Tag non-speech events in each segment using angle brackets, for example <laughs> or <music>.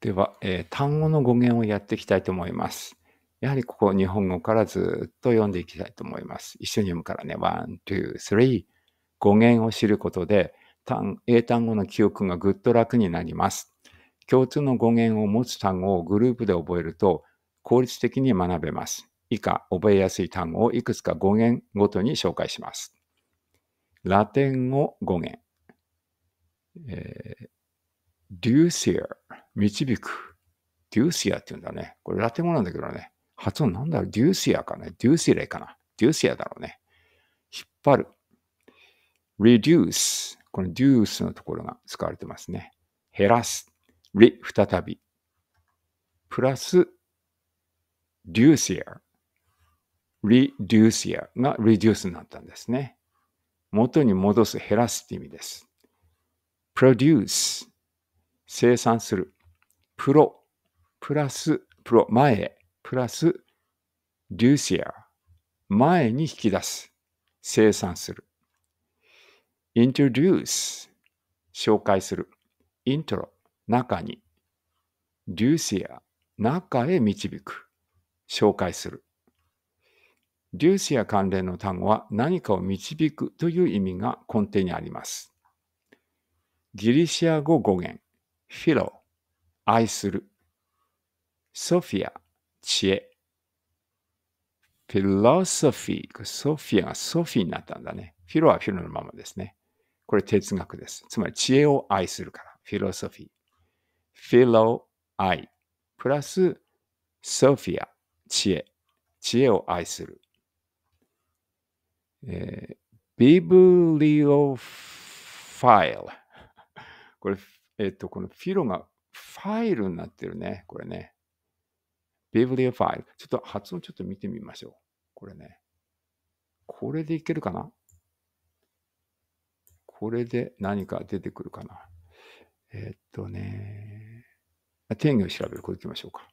では、えー、単語の語源をやっていきたいと思います。やはりここ日本語からずっと読んでいきたいと思います。一緒に読むからね。ワン、ツー、スリー。語源を知ることで単英単語の記憶がぐっと楽になります。共通の語源を持つ単語をグループで覚えると効率的に学べます。以下、覚えやすい単語をいくつか語源ごとに紹介します。ラテン語語源。えー、デューシア、導く。デューシアって言うんだね。これラテン語なんだけどね。発音なんだろうデューシアかね。デューシレかな。デューシアだろうね。引っ張る。reduce。このデュースのところが使われてますね。減らす。リ、再び。プラス、デューシア。e デューシアが reduce になったんですね。元に戻す、減らすって意味です。produce。生産する。プロ、プラス、プロ、前、へ、プラス、デューシア、前に引き出す。生産する。introduce、紹介する。intro、中に。デューシア、中へ導く。紹介する。デューシア関連の単語は何かを導くという意味が根底にあります。ギリシア語語源。フィロ、愛する。ソフィア、知恵。フィロソフィー、ソフィアがソフィーになったんだね。フィロはフィロのままですね。これ哲学です。つまり知恵を愛するから。フィロソフィー。フィロ、愛。プラス、ソフィア、知恵。知恵を愛する。えー、ビブリオファイル。これ、えっと、このフィロがファイルになってるね、これね。ビブリオファイル。ちょっと発音ちょっと見てみましょう。これね。これでいけるかなこれで何か出てくるかなえっとね。定義を調べる。これ行きましょうか。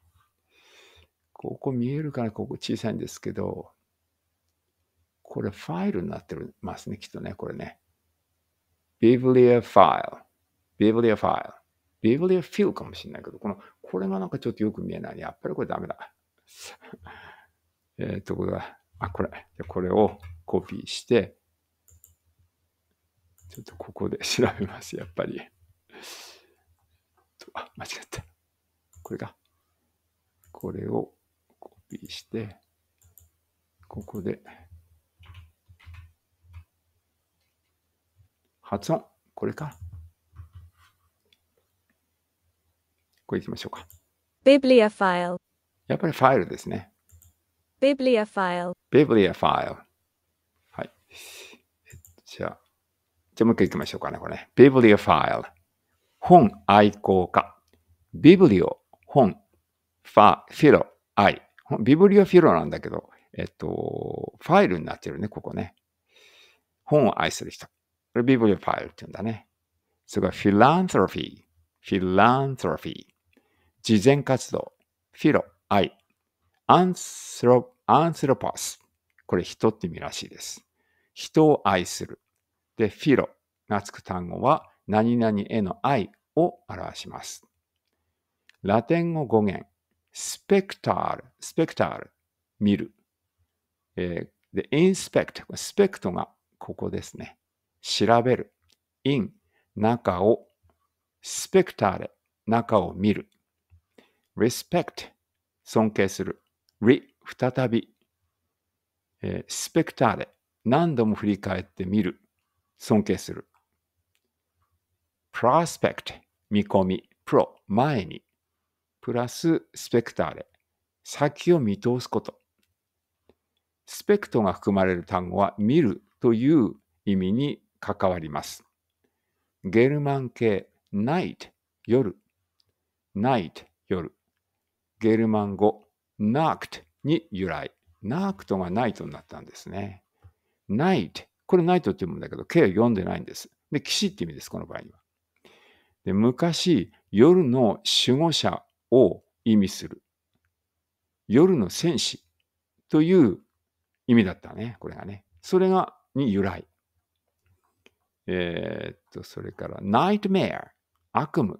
ここ見えるかなここ小さいんですけど、これファイルになってますね、きっとね、これね。ビブリアファイル。ビ i ブ l アファイ i l e ブ i アフィ o かもしれないけど、この、これもなんかちょっとよく見えない。やっぱりこれダメだ。<laughs> えっと、これだ。あ、これ。これをコピーして、ちょっとここで <laughs> 調べます。やっぱり。<laughs> あ、間違った。これか。これをコピーして、ここで、発音。これか。これいきましょうか。bibliophile やっぱりファイルですね。bibliophile bibliophile はい。じゃあ、じゃあもう一回いきましょうかね、これ、ね。bibliophile 本愛好家。biblio 本ファ、フィロ、愛。ビブリオフィロなんだけど、えっと、ファイルになってるね、ここね。本を愛する人。これビブリオファイルって言うんだね。それからフィラントロフィー。フィラントロフィー。慈善活動、フィロ、愛、アンスロ、アンスロパス。これ人って意味らしいです。人を愛する。で、フィロがつく単語は何々への愛を表します。ラテン語語源、スペクタール、スペクタール、見る。えー、で、インスペクト、スペクトがここですね。調べる。イン、中を、スペクターレ、中を見る。respect 尊敬する re 再び、えー、スペクターで何度も振り返ってみる尊敬する prospect 見込み pro 前にプラススペクターで先を見通すことスペクトが含まれる単語は見るという意味に関わります。ゲルマン系 night 夜 night 夜ゲルマン語ナークトに由来。ナークトがナイトになったんですね。ナイト。これナイトって読むんだけど、K を読んでないんです。で、騎士って意味です、この場合には。で昔、夜の守護者を意味する。夜の戦士という意味だったね、これがね。それが、に由来。えー、っと、それから、ナイトメア、悪夢。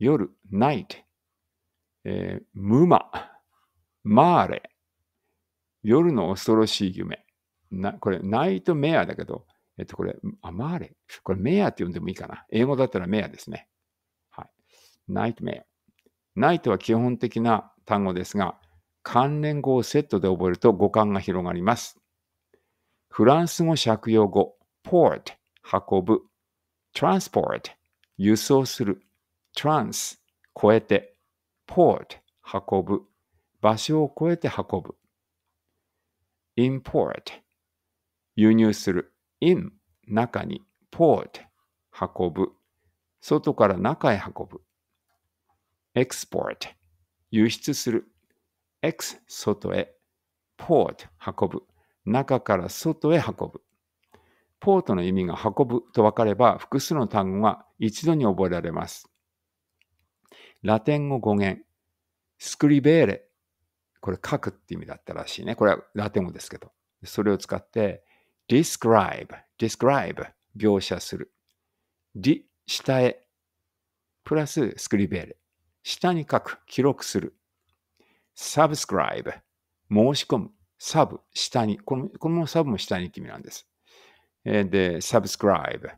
夜、ナイト。えー、ムマ、マーレ、夜の恐ろしい夢。なこれ、ナイトメアだけど、えっと、これ、あ、マーレ。これ、メアって呼んでもいいかな。英語だったらメアですね。はい。ナイトメア。ナイトは基本的な単語ですが、関連語をセットで覚えると語感が広がります。フランス語借用語、ポート、運ぶ、トランスポート、輸送する、トランス、超えて、port 運ぶ場所を越えて運ぶ import 輸入する in 中に port 運ぶ外から中へ運ぶ export 輸出する x 外へ port 運ぶ中から外へ運ぶポートの意味が運ぶと分かれば複数の単語が一度に覚えられます。ラテン語語源、スクリベーレ。これ書くって意味だったらしいね。これはラテン語ですけど。それを使って、describe, describe, 描写する。d、下へ。プラススクリベーレ。下に書く、記録する。subscribe, 申し込む。サブ、下に。このこのサブも下にって意味なんです。で、subscribe、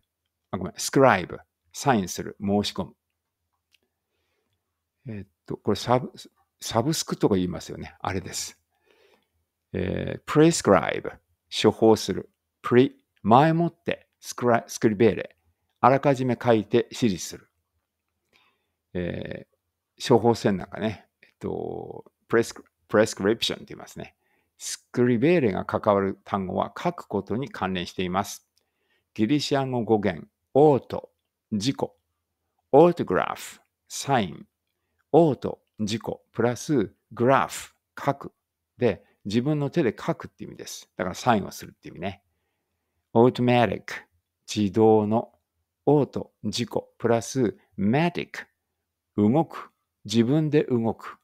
あ、ごめん、scribe、サインする、申し込む。えっと、これサブ、サブスクとか言いますよね。あれです。えー、prescribe、処方する。pre、前もって、スクラスクリベーレ、あらかじめ書いて指示する。えー、処方箋なんかね、えっと、プレスプレスクリプションて言いますね。スクリベーレが関わる単語は書くことに関連しています。ギリシア語語源、オート、事故、オートグラフ、サイン、オート、自己、プラスグラフ、書く。で、自分の手で書くって意味です。だからサインをするって意味ね。オートマティック、自動の、オート、自己、プラスマティック、動く、自分で動く。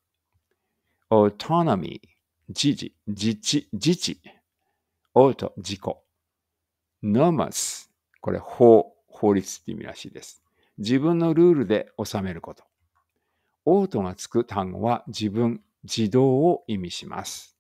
オートノミー、自治、自治、自治。オート、自己。ノーマス、これ法、法律って意味らしいです。自分のルールで収めること。オートがつく単語は自分、自動を意味します。